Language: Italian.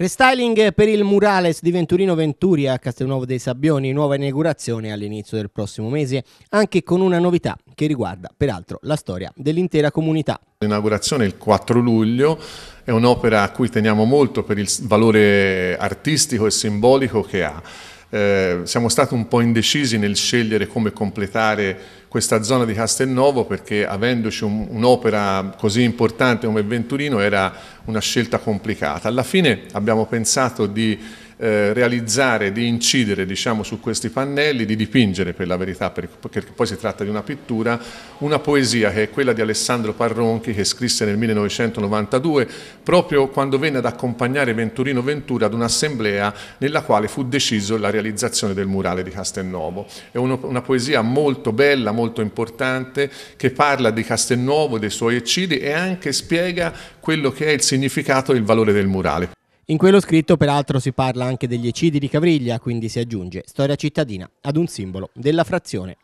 Restyling per il murales di Venturino Venturi a Castelnuovo dei Sabbioni, nuova inaugurazione all'inizio del prossimo mese, anche con una novità che riguarda peraltro la storia dell'intera comunità. L'inaugurazione il 4 luglio è un'opera a cui teniamo molto per il valore artistico e simbolico che ha. Eh, siamo stati un po' indecisi nel scegliere come completare questa zona di Castelnuovo perché avendoci un'opera un così importante come Venturino era una scelta complicata. Alla fine abbiamo pensato di eh, realizzare, di incidere diciamo, su questi pannelli, di dipingere per la verità, perché poi si tratta di una pittura, una poesia che è quella di Alessandro Parronchi che scrisse nel 1992, proprio quando venne ad accompagnare Venturino Ventura ad un'assemblea nella quale fu deciso la realizzazione del murale di Castelnuovo. È uno, una poesia molto bella, molto importante, che parla di Castelnuovo, dei suoi eccidi e anche spiega quello che è il significato e il valore del murale. In quello scritto peraltro si parla anche degli eccidi di Cavriglia, quindi si aggiunge storia cittadina ad un simbolo della frazione.